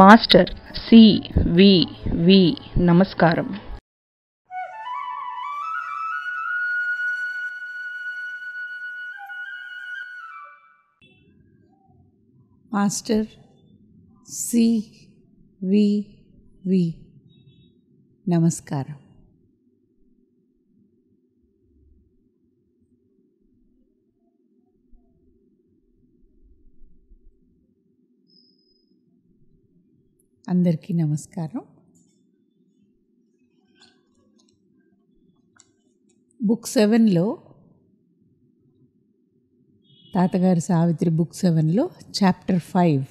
master C వి వి నమస్కారం master C వి వి నమస్కారం అందరికీ నమస్కారం బుక్ సెవెన్లో తాతగారి సావిత్రి బుక్ సెవెన్లో చాప్టర్ ఫైవ్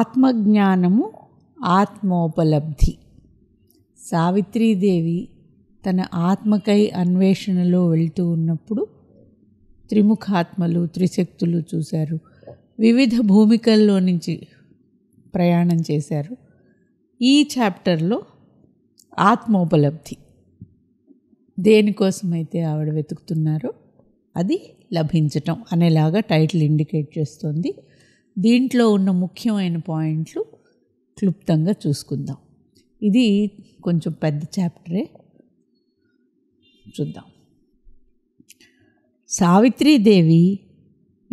ఆత్మజ్ఞానము ఆత్మోపలబ్ధి సావిత్రీదేవి తన ఆత్మకై అన్వేషణలో వెళ్తూ ఉన్నప్పుడు త్రిముఖాత్మలు త్రిశక్తులు చూశారు వివిధ భూమికల్లో నుంచి ప్రయాణం చేశారు ఈ చాప్టర్లో ఆత్మోపలబ్ధి దేనికోసమైతే ఆవిడ వెతుకుతున్నారో అది లభించటం అనేలాగా టైటిల్ ఇండికేట్ చేస్తుంది దీంట్లో ఉన్న ముఖ్యమైన పాయింట్లు క్లుప్తంగా చూసుకుందాం ఇది కొంచెం పెద్ద చాప్టరే చూద్దాం సావిత్రీదేవి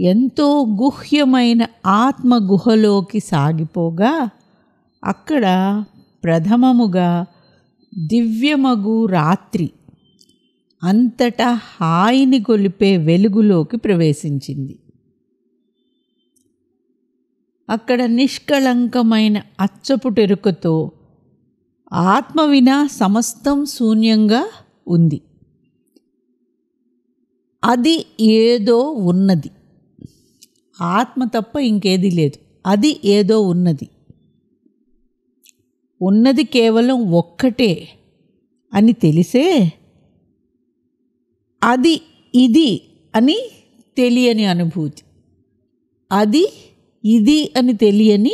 ఎంతో గుహ్యమైన ఆత్మ గుహలోకి సాగిపోగా అక్కడ ప్రథమముగా దివ్యమగు రాత్రి అంతటా హాయిని కొలిపే వెలుగులోకి ప్రవేశించింది అక్కడ నిష్కళంకమైన అచ్చపుటెరుకతో ఆత్మ వినా సమస్తం శూన్యంగా ఉంది అది ఏదో ఉన్నది ఆత్మ తప్ప ఇంకేది లేదు అది ఏదో ఉన్నది ఉన్నది కేవలం ఒక్కటే అని తెలిసే అది ఇది అని తెలియని అనుభూతి అది ఇది అని తెలియని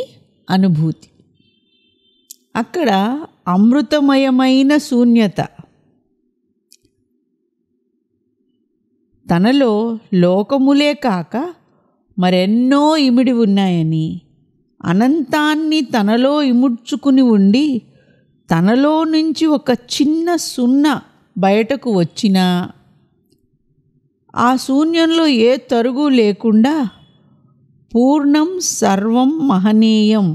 అనుభూతి అక్కడ అమృతమయమైన శూన్యత తనలో లోకములే కాక మరెన్నో ఇమిడి ఉన్నాయని అనంతాన్ని తనలో ఇముడ్చుకుని ఉండి తనలో నుంచి ఒక చిన్న సున్నా బయటకు వచ్చినా ఆ శూన్యంలో ఏ తరుగు లేకుండా పూర్ణం సర్వం మహనీయం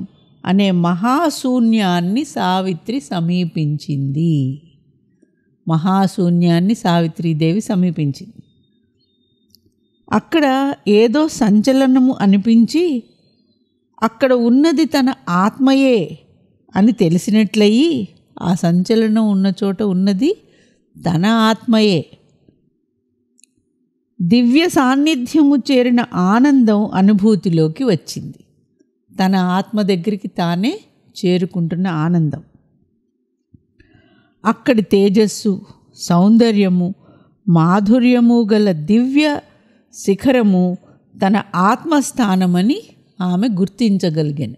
అనే మహాశూన్యాన్ని సావిత్రి సమీపించింది మహాశూన్యాన్ని సావిత్రీదేవి సమీపించింది అక్కడ ఏదో సంచలనము అనిపించి అక్కడ ఉన్నది తన ఆత్మయే అని తెలిసినట్లయి ఆ సంచలనం ఉన్న చోట ఉన్నది తన ఆత్మయే దివ్య సాన్నిధ్యము చేరిన ఆనందం అనుభూతిలోకి వచ్చింది తన ఆత్మ దగ్గరికి తానే చేరుకుంటున్న ఆనందం అక్కడి తేజస్సు సౌందర్యము మాధుర్యము గల దివ్య శిఖరము తన ఆత్మస్థానమని ఆమె గుర్తించగలిగాను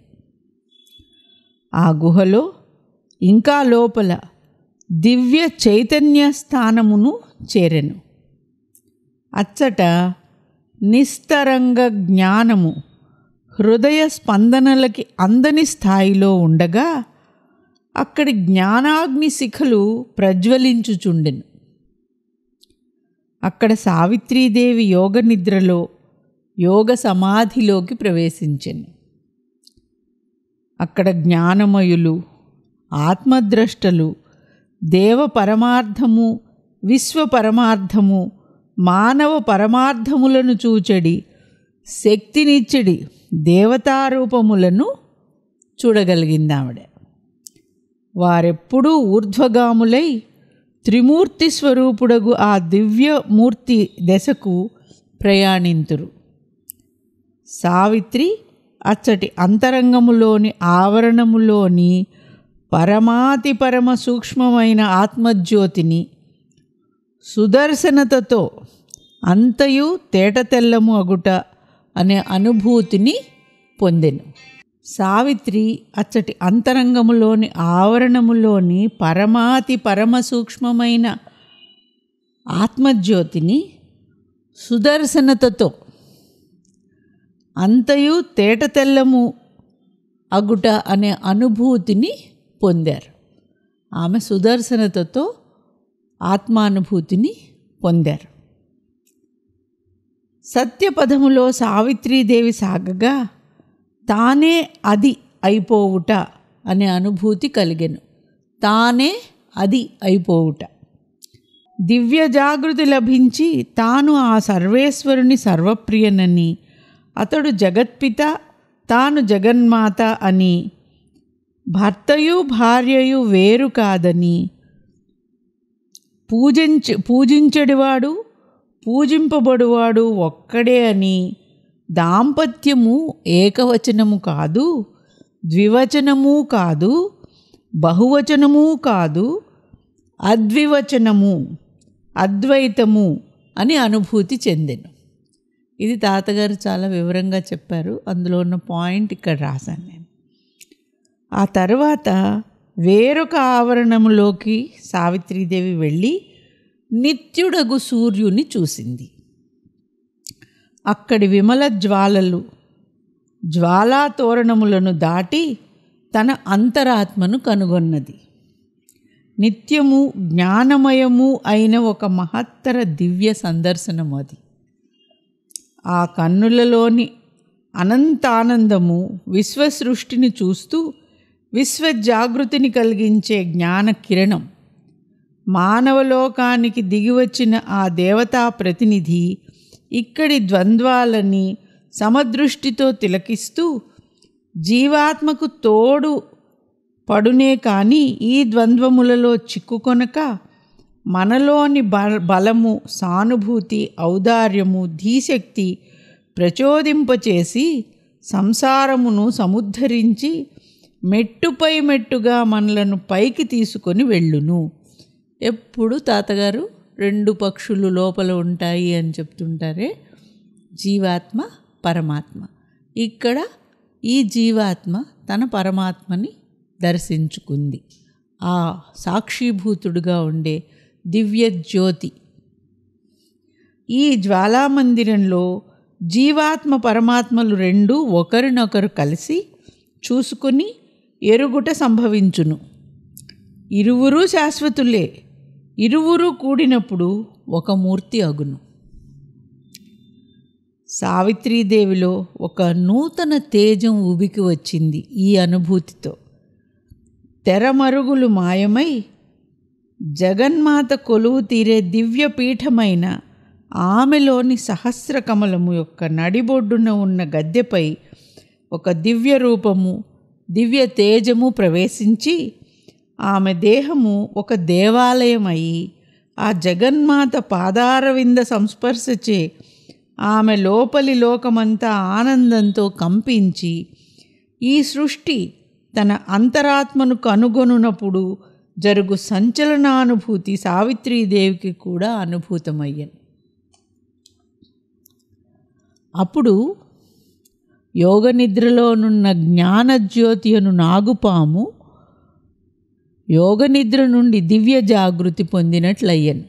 ఆ గుహలో ఇంకా లోపల దివ్య చైతన్య స్థానమును చేరెను అచ్చట నిస్తరంగ జ్ఞానము హృదయ స్పందనలకి అందని స్థాయిలో ఉండగా అక్కడి జ్ఞానాగ్ని శిఖలు ప్రజ్వలించుచుండెను అక్కడ సావిత్రీదేవి యోగ నిద్రలో యోగ సమాధిలోకి ప్రవేశించను అక్కడ జ్ఞానమయులు ఆత్మద్రష్టలు దేవ పరమార్థము విశ్వ పరమార్థము మానవ పరమార్థములను చూచడి శక్తినిచ్చడి దేవతారూపములను చూడగలిగిందావిడ వారెప్పుడూ ఊర్ధ్వగాములై త్రిమూర్తి స్వరూపుడగు ఆ దివ్యమూర్తి దశకు ప్రయాణింతురు సావిత్రి అచ్చటి అంతరంగములోని ఆవరణములోని పరమాతి పరమ సూక్ష్మమైన ఆత్మజ్యోతిని సుదర్శనతతో అంతయు తేటతెల్లము అగుట అనే అనుభూతిని పొందెను సావిత్రి అచ్చటి అంతరంగములోని ఆవరణములోని పరమాతి పరమ సూక్ష్మమైన ఆత్మజ్యోతిని సుదర్శనతతో అంతయు తేటతెల్లము అగుట అనే అనుభూతిని పొందారు ఆమె సుదర్శనతతో ఆత్మానుభూతిని పొందారు సత్యపదములో సావిత్రీదేవి సాగగా తానే అది అయిపోవుట అనే అనుభూతి కలిగెను తానే అది అయిపోవుట దివ్య జాగృతి లభించి తాను ఆ సర్వేశ్వరుని సర్వప్రియనని అతడు జగత్పిత తాను జగన్మాత అని భర్తయు భార్యయు వేరు కాదని పూజించ పూజించడివాడు పూజింపబడువాడు ఒక్కడే అని దాంపత్యము ఏకవచనము కాదు ద్వివచనము కాదు బహువచనము కాదు అద్వివచనము అద్వైతము అని అనుభూతి చెందాను ఇది తాతగారు చాలా వివరంగా చెప్పారు అందులో ఉన్న పాయింట్ ఇక్కడ రాశాను నేను ఆ తర్వాత వేరొక ఆవరణములోకి సావిత్రీదేవి వెళ్ళి నిత్యుడగు సూర్యుని చూసింది అక్కడి విమల జ్వాలలు జ్వాలాతోరణములను దాటి తన అంతరాత్మను కనుగొన్నది నిత్యము జ్ఞానమయము అయిన ఒక మహత్తర దివ్య సందర్శనము అది ఆ కన్నులలోని అనంతానందము విశ్వసృష్టిని చూస్తూ విశ్వజాగృతిని కలిగించే జ్ఞాన కిరణం మానవలోకానికి దిగివచ్చిన ఆ దేవతా ప్రతినిధి ఇక్కడి ద్వంద్వాలని సమదృష్టితో తిలకిస్తూ జీవాత్మకు తోడు పడునే కానీ ఈ ద్వంద్వములలో చిక్కుకొనక మనలోని బలము సానుభూతి ఔదార్యము ధీశక్తి ప్రచోదింపచేసి సంసారమును సముద్ధరించి మెట్టుపై మెట్టుగా మనలను పైకి తీసుకొని వెళ్ళును ఎప్పుడు తాతగారు రెండు పక్షులు లోపల ఉంటాయి అని చెప్తుంటారే జీవాత్మ పరమాత్మ ఇక్కడ ఈ జీవాత్మ తన పరమాత్మని దర్శించుకుంది ఆ సాక్షిభూతుడుగా ఉండే దివ్యజ్యోతి ఈ జ్వాలామందిరంలో జీవాత్మ పరమాత్మలు రెండూ ఒకరినొకరు కలిసి చూసుకుని ఎరుగుట సంభవించును ఇరువురూ శాశ్వతులే ఇరువురు కూడినప్పుడు ఒక మూర్తి అగును సావిత్రీదేవిలో ఒక నూతన తేజం ఉబికి వచ్చింది ఈ అనుభూతితో తెరమరుగులు మాయమై జగన్మాత కొలువు తీరే దివ్యపీఠమైన ఆమెలోని సహస్రకమలము యొక్క నడిబొడ్డున ఉన్న గద్దెపై ఒక దివ్య రూపము దివ్య తేజము ప్రవేశించి ఆమె దేహము ఒక దేవాలయమయ్యి ఆ జగన్మాత పాదారవింద సంస్పర్శచే ఆమె లోపలి లోకమంతా ఆనందంతో కంపించి ఈ సృష్టి తన అంతరాత్మను కనుగొనునప్పుడు జరుగు సంచలనానుభూతి సావిత్రీదేవికి కూడా అనుభూతమయ్యను అప్పుడు యోగనిద్రలోనున్న జ్ఞానజ్యోతి అను నాగుపాము యోగ నిద్ర నుండి దివ్య జాగృతి పొందినట్లయ్యను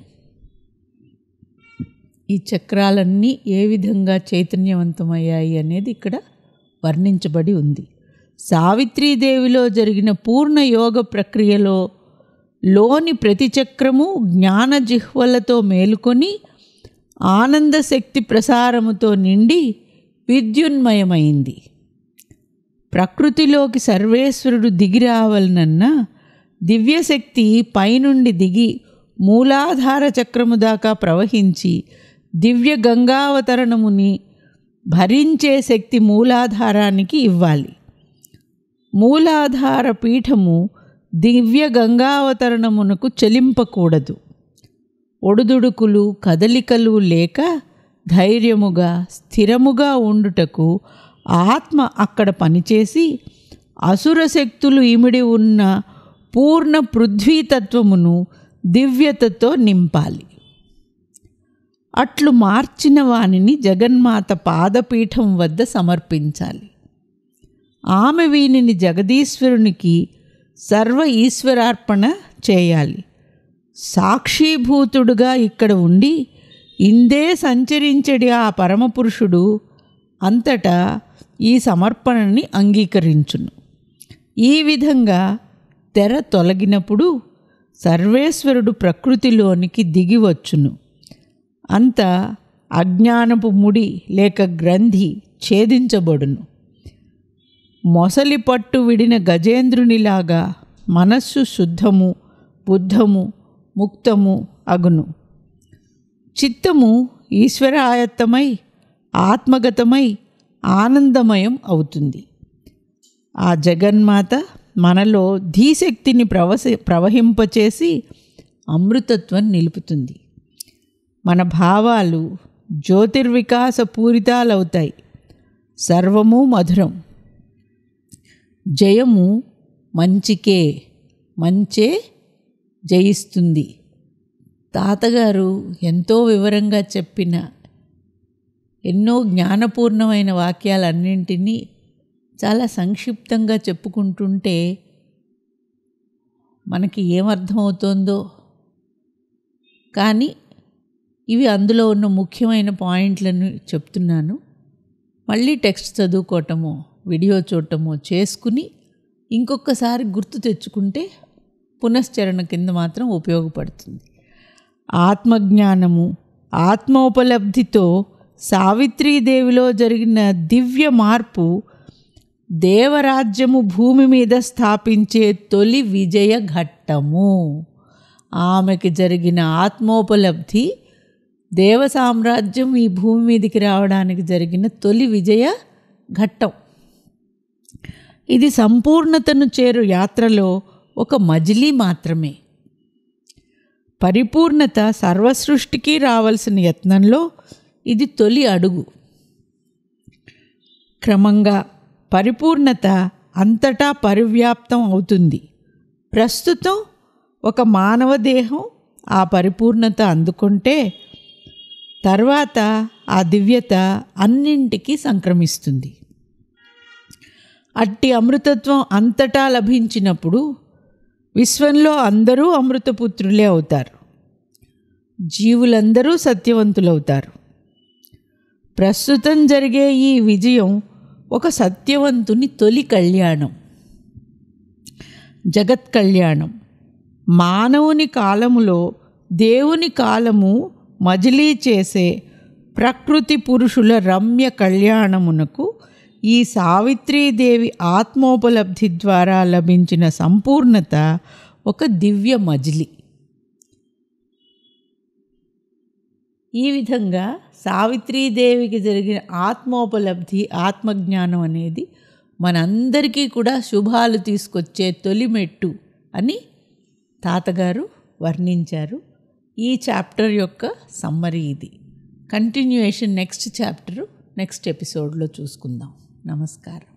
ఈ చక్రాలన్నీ ఏ విధంగా చైతన్యవంతమయ్యాయి అనేది ఇక్కడ వర్ణించబడి ఉంది సావిత్రీదేవిలో జరిగిన పూర్ణ యోగ ప్రక్రియలో లోని ప్రతి చక్రము జ్ఞాన జిహ్వలతో మేలుకొని ఆనందశక్తి ప్రసారముతో నిండి విద్యున్మయమైంది ప్రకృతిలోకి సర్వేశ్వరుడు దిగిరావలనన్నా దివ్యశక్తి పైనుండి దిగి మూలాధార చక్రము దాకా ప్రవహించి దివ్య గంగావతరణముని భరించే శక్తి మూలాధారానికి ఇవ్వాలి మూలాధార పీఠము దివ్య గంగావతరణమునకు చెలింపకూడదు ఒడుదుడుకులు కదలికలు లేక ధైర్యముగా స్థిరముగా ఉండుటకు ఆత్మ అక్కడ పనిచేసి అసుర శక్తులు ఇమిడి ఉన్న పూర్ణ పృథ్వీతత్వమును దివ్యతతో నింపాలి అట్లు మార్చిన వానిని జగన్మాత పాదపీఠం వద్ద సమర్పించాలి ఆమె వీనిని జగదీశ్వరునికి సర్వ ఈశ్వరార్పణ చేయాలి సాక్షీభూతుడుగా ఇక్కడ ఉండి ఇందే సంచరించడి ఆ పరమపురుషుడు అంతటా ఈ సమర్పణని అంగీకరించును ఈ విధంగా తెర తొలగినప్పుడు సర్వేశ్వరుడు ప్రకృతిలోనికి దిగివచ్చును అంత అజ్ఞానపు ముడి లేక గ్రంథి ఛేదించబడును మొసలి పట్టు విడిన గజేంద్రునిలాగా మనస్సు శుద్ధము బుద్ధము ముక్తము అగును చిత్తము ఈశ్వరాయత్తమై ఆత్మగతమై ఆనందమయం అవుతుంది ఆ జగన్మాత మనలో ధీశక్తిని ప్రవసి ప్రవహింపచేసి అమృతత్వం నిలుపుతుంది మన భావాలు జ్యోతిర్వికాస పూరితాలవుతాయి సర్వము మధురం జయము మంచికే మంచే జయిస్తుంది తాతగారు ఎంతో వివరంగా చెప్పిన ఎన్నో జ్ఞానపూర్ణమైన వాక్యాలన్నింటినీ చాలా సంక్షిప్తంగా చెప్పుకుంటుంటే మనకి ఏమర్థమవుతుందో కానీ ఇవి అందులో ఉన్న ముఖ్యమైన పాయింట్లను చెప్తున్నాను మళ్ళీ టెక్స్ట్ చదువుకోవటము వీడియో చూడటము చేసుకుని ఇంకొకసారి గుర్తు తెచ్చుకుంటే పునశ్చరణ కింద మాత్రం ఉపయోగపడుతుంది ఆత్మజ్ఞానము ఆత్మోపలబ్ధితో సావిత్రీదేవిలో జరిగిన దివ్య మార్పు దేవరాజ్యము భూమి మీద స్థాపించే తొలి విజయ ఘట్టము ఆమెకి జరిగిన ఆత్మోపలబ్ధి దేవ సామ్రాజ్యం ఈ భూమి మీదకి రావడానికి జరిగిన తొలి విజయ ఘట్టం ఇది సంపూర్ణతను చేరు యాత్రలో ఒక మజిలీ మాత్రమే పరిపూర్ణత సర్వసృష్టికి రావాల్సిన యత్నంలో ఇది తొలి అడుగు క్రమంగా పరిపూర్ణత అంతటా పరివ్యాప్తం అవుతుంది ప్రస్తుతం ఒక మానవ దేహం ఆ పరిపూర్ణత అందుకుంటే తర్వాత ఆ దివ్యత అన్నింటికీ సంక్రమిస్తుంది అట్టి అమృతత్వం అంతటా లభించినప్పుడు విశ్వంలో అందరూ అమృతపుత్రులే అవుతారు జీవులందరూ సత్యవంతులవుతారు ప్రస్తుతం జరిగే ఈ విజయం ఒక సత్యవంతుని తొలి కళ్యాణం జగత్ కళ్యాణం మానవుని కాలములో దేవుని కాలము మజిలీ చేసే ప్రకృతి పురుషుల రమ్య కళ్యాణమునకు ఈ సావిత్రీదేవి ఆత్మోపలబ్ధి ద్వారా లభించిన సంపూర్ణత ఒక దివ్య మజిలి ఈ విధంగా సావిత్రీదేవికి జరిగిన ఆత్మోపలబ్ధి ఆత్మజ్ఞానం అనేది మనందరికీ కూడా శుభాలు తీసుకొచ్చే తొలిమెట్టు అని తాతగారు వర్ణించారు ఈ చాప్టర్ యొక్క సమ్మరీ ఇది కంటిన్యూయేషన్ నెక్స్ట్ చాప్టరు నెక్స్ట్ ఎపిసోడ్లో చూసుకుందాం నమస్కారం